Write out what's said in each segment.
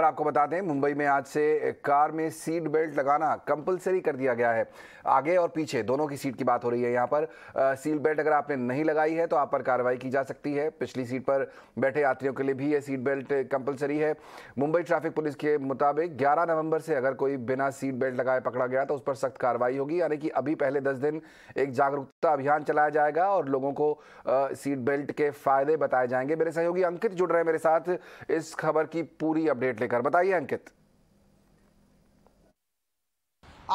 और आपको बता दें मुंबई में आज से कार में सीट बेल्ट लगाना कंपलसरी कर दिया गया है आगे और पीछे दोनों की सीट की बात हो रही है यहाँ पर सीट बेल्ट अगर आपने नहीं लगाई है तो आप पर कार्रवाई की जा सकती है पिछली सीट पर बैठे यात्रियों के लिए भी ये सीट बेल्ट कंपलसरी है मुंबई ट्रैफिक पुलिस के मुताबिक ग्यारह नवंबर से अगर कोई बिना सीट बेल्ट लगाए पकड़ा गया तो उस पर सख्त कार्रवाई होगी यानी कि अभी पहले दस दिन एक जागरूकता अभियान चलाया जाएगा और लोगों को सीट बेल्ट के फायदे बताए जाएंगे मेरे सहयोगी अंकित जुड़ रहे हैं मेरे साथ इस खबर की पूरी अपडेट लेकर बताइए अंकित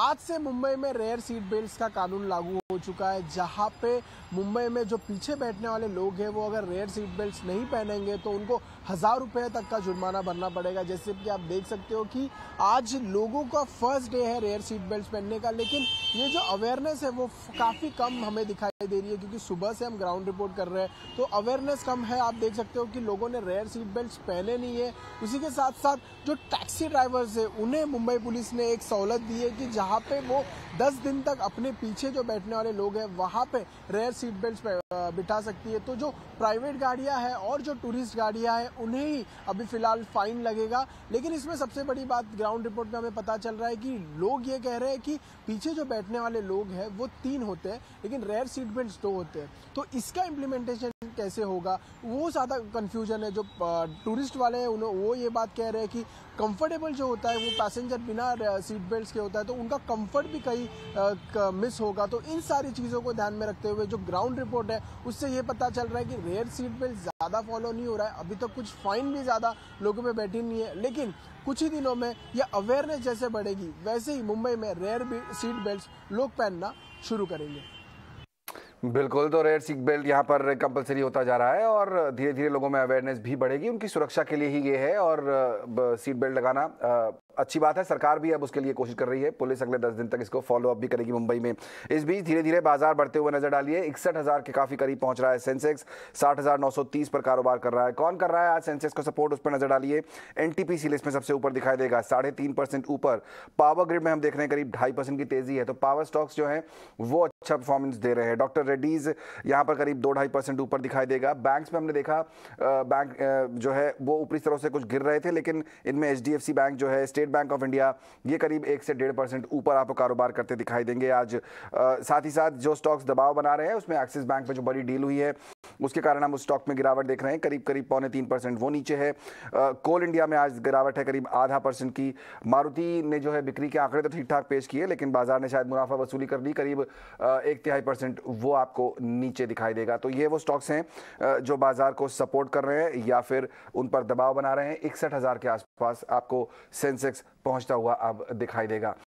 आज से मुंबई में रेयर सीट बेल्ट का कानून लागू हो चुका है जहाँ पे मुंबई में जो पीछे बैठने वाले लोग हैं वो अगर रेयर सीट बेल्ट नहीं पहनेंगे तो उनको हज़ार रुपये तक का जुर्माना भरना पड़ेगा जैसे कि आप देख सकते हो कि आज लोगों का फर्स्ट डे है रेयर सीट बेल्ट पहनने का लेकिन ये जो अवेयरनेस है वो काफ़ी कम हमें दिखाई दे रही है क्योंकि सुबह से हम ग्राउंड रिपोर्ट कर रहे हैं तो अवेयरनेस कम है आप देख सकते हो कि लोगों ने रेयर सीट बेल्ट पहने नहीं है उसी के साथ साथ जो टैक्सी ड्राइवर्स है उन्हें मुंबई पुलिस ने एक सहूलत दी है कि जहाँ पे वो दस दिन तक अपने पीछे जो बैठने वाले लोग हैं वहाँ पे रेयर सीट बेल्ट बिठा सकती है तो जो प्राइवेट गाड़ियाँ हैं और जो टूरिस्ट गाड़ियाँ हैं उन्हें ही अभी फिलहाल फाइन लगेगा लेकिन इसमें सबसे बड़ी बात ग्राउंड रिपोर्ट में हमें पता चल रहा है कि लोग ये कह रहे हैं कि पीछे जो बैठने वाले लोग हैं वो तीन होते हैं लेकिन रेयर सीट बेल्ट दो होते हैं तो इसका इम्प्लीमेंटेशन कैसे होगा वो ज़्यादा कन्फ्यूजन है जो टूरिस्ट वाले हैं उन्हें वो ये बात कह रहे हैं कि कंफर्टेबल जो होता है वो पैसेंजर बिना सीट बेल्ट के होता है तो उनका कंफर्ट भी कहीं मिस होगा तो इन सारी चीज़ों को ध्यान में रखते हुए जो ग्राउंड रिपोर्ट है उससे ये पता चल रहा है कि रेयर सीट बेल्ट ज़्यादा फॉलो नहीं हो रहा है अभी तक तो कुछ फाइन भी ज़्यादा लोगों पर बैठी नहीं है लेकिन कुछ ही दिनों में यह अवेयरनेस जैसे बढ़ेगी वैसे ही मुंबई में रेयर सीट बेल्ट लोग पहनना शुरू करेंगे बिल्कुल तो रेड सीट बेल्ट यहाँ पर कंपलसरी होता जा रहा है और धीरे धीरे लोगों में अवेयरनेस भी बढ़ेगी उनकी सुरक्षा के लिए ही ये है और सीट बेल्ट लगाना अच्छी बात है सरकार भी अब उसके लिए कोशिश कर रही है पुलिस अगले दस दिन तक इसको फॉलो अप भी करेगी मुंबई में इस बीच धीरे धीरे बाजार बढ़ते हुए नजर डालिए इकसठ हजार के काफी करीब पहुंच रहा है सेंसेक्स साठ हजार नौ सौ तीस पर कारोबार कर रहा है कौन कर रहा है आज सेंसेक्स को सपोर्ट उस पर नजर डालिए एन लिस्ट में सबसे ऊपर दिखाई देगा साढ़े तीन परसेंट ऊपर पावर ग्रिड में हम देख रहे हैं करीब ढाई परसेंट की तेजी है तो पावर स्टॉक्स जो है वो अच्छा परफॉर्मेंस दे रहे हैं डॉक्टर रेड्डीज यहाँ पर करीब दो ढाई परसेंट ऊपर दिखाई देगा बैंक्स में हमने देखा बैंक जो है वो ऊपरी तरह से कुछ गिर रहे थे लेकिन इनमें एच बैंक जो है स्टेट बैंक ऑफ इंडिया ये करीब एक से डेढ़ परसेंट ऊपर आपको कारोबार करते दिखाई देंगे आज साथ ही साथ जो स्टॉक्स दबाव बना रहे हैं उसमें एक्सिस बैंक में जो बड़ी डील हुई है उसके कारण हम उस स्टॉक में गिरावट देख रहे हैं करीब करीब पौने तीन परसेंट वो नीचे है कोल इंडिया में आज गिरावट है करीब आधा परसेंट की मारुति ने जो है बिक्री के आंकड़े तो ठीक ठाक पेश किए लेकिन बाजार ने शायद मुनाफा वसूली कर ली करीब एक तिहाई परसेंट वो आपको नीचे दिखाई देगा तो ये वो स्टॉक्स हैं जो बाजार को सपोर्ट कर रहे हैं या फिर उन पर दबाव बना रहे हैं इकसठ के आसपास आपको सेंसेक्स पहुंचता हुआ अब दिखाई देगा